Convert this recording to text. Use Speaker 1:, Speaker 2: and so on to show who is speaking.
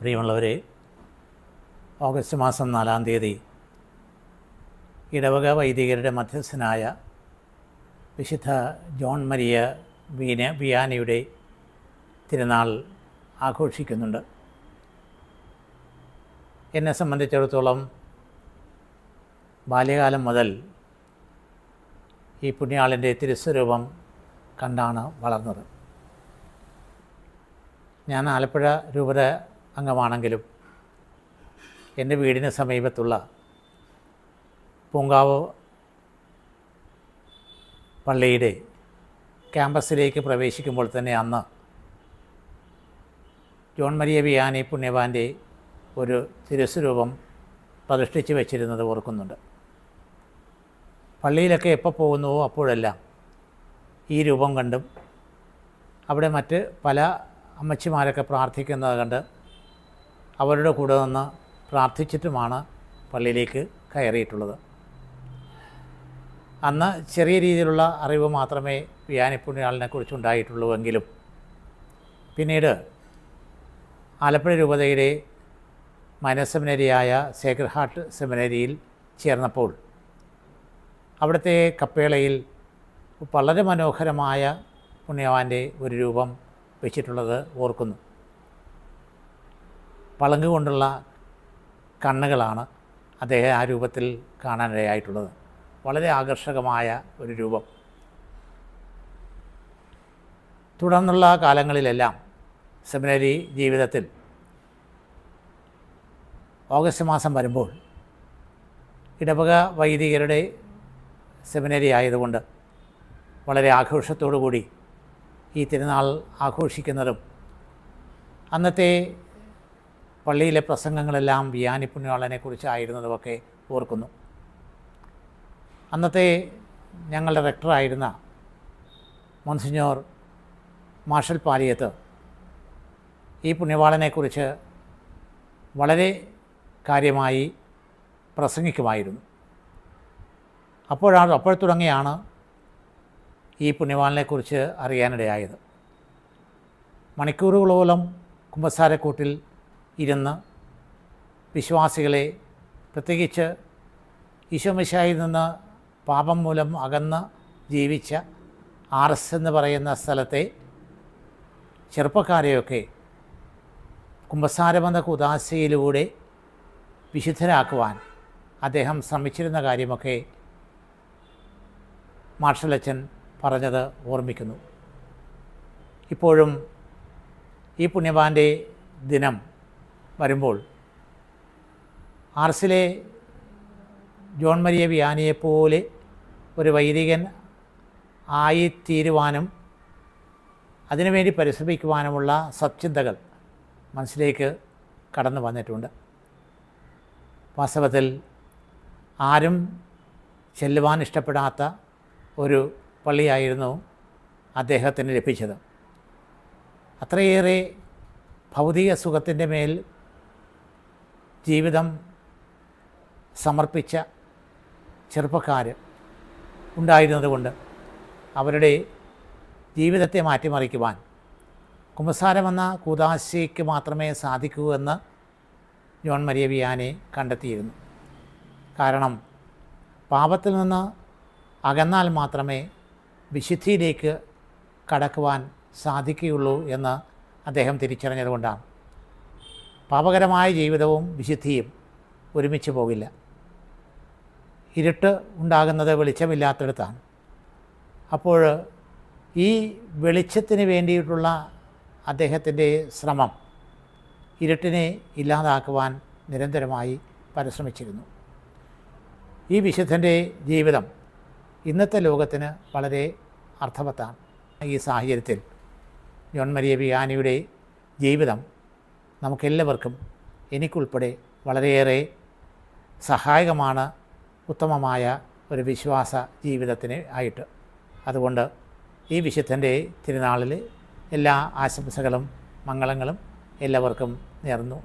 Speaker 1: പ്രിയമുള്ളവരെ ഓഗസ്റ്റ് മാസം നാലാം തീയതി ഇടവക വൈദികരുടെ മധ്യസ്ഥനായ വിശുദ്ധ ജോൺ മരിയ വീന വിയാനയുടെ തിരുനാൾ ആഘോഷിക്കുന്നുണ്ട് എന്നെ സംബന്ധിച്ചിടത്തോളം ബാല്യകാലം മുതൽ ഈ പുണ്യാളിൻ്റെ തിരുസ്വരൂപം കണ്ടാണ് വളർന്നത് ഞാൻ ആലപ്പുഴ രൂപത അംഗമാണെങ്കിലും എൻ്റെ വീടിന് സമീപത്തുള്ള പൂങ്കാവ് പള്ളിയുടെ ക്യാമ്പസിലേക്ക് പ്രവേശിക്കുമ്പോൾ തന്നെ അന്ന് ജോൺ മരിയ വിയാനി പുണ്യവാൻ്റെ ഒരു തിരസ്വരൂപം പ്രതിഷ്ഠിച്ച് വെച്ചിരുന്നത് ഓർക്കുന്നുണ്ട് പള്ളിയിലൊക്കെ എപ്പോൾ പോകുന്നുവോ അപ്പോഴെല്ലാം ഈ രൂപം കണ്ടും അവിടെ മറ്റ് പല അമ്മച്ചിമാരൊക്കെ പ്രാർത്ഥിക്കുന്നത് കണ്ട് അവരുടെ കൂടെ നിന്ന് പ്രാർത്ഥിച്ചിട്ടുമാണ് പള്ളിയിലേക്ക് കയറിയിട്ടുള്ളത് അന്ന് ചെറിയ രീതിയിലുള്ള അറിവ് മാത്രമേ വ്യാനിപ്പുണ്യാളിനെ എങ്കിലും പിന്നീട് ആലപ്പുഴ രൂപതയിലെ മനസ്സെമിനരിയായ സെമിനറിയായ സെമിനരിയിൽ ചേർന്നപ്പോൾ അവിടുത്തെ കപ്പേളയിൽ വളരെ മനോഹരമായ പുണ്യവാൻ്റെ ഒരു രൂപം വെച്ചിട്ടുള്ളത് ഓർക്കുന്നു പളങ്ങ് കൊണ്ടുള്ള കണ്ണുകളാണ് അദ്ദേഹം ആ രൂപത്തിൽ കാണാനിടയായിട്ടുള്ളത് വളരെ ആകർഷകമായ ഒരു രൂപം തുടർന്നുള്ള കാലങ്ങളിലെല്ലാം സെമിനറി ജീവിതത്തിൽ ഓഗസ്റ്റ് മാസം വരുമ്പോൾ ഇടവക വൈദികരുടെ സെമിനറി ആയതുകൊണ്ട് വളരെ കൂടി ഈ തിരുനാൾ ആഘോഷിക്കുന്നതും അന്നത്തെ പള്ളിയിലെ പ്രസംഗങ്ങളെല്ലാം വിയാനി പുണ്യാളനെക്കുറിച്ചായിരുന്നതുമൊക്കെ ഓർക്കുന്നു അന്നത്തെ ഞങ്ങളുടെ റെക്ടറായിരുന്ന മോൺസിഞ്ഞോർ മാർഷൽ പാലിയത്ത് ഈ പുണ്യവാളനെക്കുറിച്ച് വളരെ കാര്യമായി പ്രസംഗിക്കുമായിരുന്നു അപ്പോഴാണ് അപ്പോൾ തുടങ്ങിയാണ് ഈ പുണ്യവാളനെക്കുറിച്ച് അറിയാനിടയായത് മണിക്കൂറുകളോളം കുമ്പസാരക്കൂട്ടിൽ ഇരുന്ന് വിശ്വാസികളെ പ്രത്യേകിച്ച് ഈശോമിശായിൽ നിന്ന് പാപം മൂലം അകന്ന് ജീവിച്ച ആർ എസ് എന്ന് പറയുന്ന സ്ഥലത്തെ ചെറുപ്പക്കാരെയൊക്കെ കുംഭസാരമെന്ന കുദാശയിലൂടെ വിശുദ്ധരാക്കുവാൻ അദ്ദേഹം ശ്രമിച്ചിരുന്ന കാര്യമൊക്കെ മാർഷലച്ചൻ പറഞ്ഞത് ഓർമ്മിക്കുന്നു ഇപ്പോഴും ഈ പുണ്യവാൻ്റെ ദിനം വരുമ്പോൾ ആർസിലെ ജോൺ മരിയ വിയാനിയെപ്പോലെ ഒരു വൈദികൻ ആയിത്തീരുവാനും അതിനുവേണ്ടി പരിശ്രമിക്കുവാനുമുള്ള സത്ചിന്തകൾ മനസ്സിലേക്ക് കടന്നു വന്നിട്ടുണ്ട് വാസ്തവത്തിൽ ആരും ചെല്ലുവാൻ ഇഷ്ടപ്പെടാത്ത ഒരു പള്ളിയായിരുന്നു അദ്ദേഹത്തിന് ലഭിച്ചത് അത്രയേറെ ഭൗതിക സുഖത്തിൻ്റെ മേൽ ജീവിതം സമർപ്പിച്ച ചെറുപ്പക്കാർ ഉണ്ടായിരുന്നതുകൊണ്ട് അവരുടെ ജീവിതത്തെ മാറ്റിമറിക്കുവാൻ കുമ്പസാരമെന്ന കൂതാശയ്ക്ക് മാത്രമേ സാധിക്കൂ എന്ന് ജോൺ മരിയ വിയാനെ കണ്ടെത്തിയിരുന്നു കാരണം പാപത്തിൽ നിന്ന് അകന്നാൽ മാത്രമേ വിശുദ്ധിയിലേക്ക് കടക്കുവാൻ സാധിക്കുകയുള്ളൂ എന്ന് അദ്ദേഹം തിരിച്ചറിഞ്ഞതുകൊണ്ടാണ് പാപകരമായ ജീവിതവും വിശുദ്ധിയും ഒരുമിച്ച് പോകില്ല ഇരുട്ട് ഉണ്ടാകുന്നത് വെളിച്ചമില്ലാത്തടത്താണ് അപ്പോൾ ഈ വെളിച്ചത്തിന് വേണ്ടിയിട്ടുള്ള അദ്ദേഹത്തിൻ്റെ ശ്രമം ഇരുട്ടിനെ ഇല്ലാതാക്കുവാൻ നിരന്തരമായി പരിശ്രമിച്ചിരുന്നു ഈ വിശുദ്ധൻ്റെ ജീവിതം ഇന്നത്തെ ലോകത്തിന് വളരെ അർത്ഥവത്താണ് ഈ സാഹചര്യത്തിൽ ജോൺ മരിയ ബിയാനിയുടെ ജീവിതം നമുക്കെല്ലാവർക്കും എനിക്കുൾപ്പെടെ വളരെയേറെ സഹായകമാണ് ഉത്തമമായ ഒരു വിശ്വാസ ജീവിതത്തിന് ആയിട്ട് അതുകൊണ്ട് ഈ വിശുദ്ധൻ്റെ തിരുനാളിൽ എല്ലാ ആശംസകളും മംഗളങ്ങളും എല്ലാവർക്കും നേർന്നു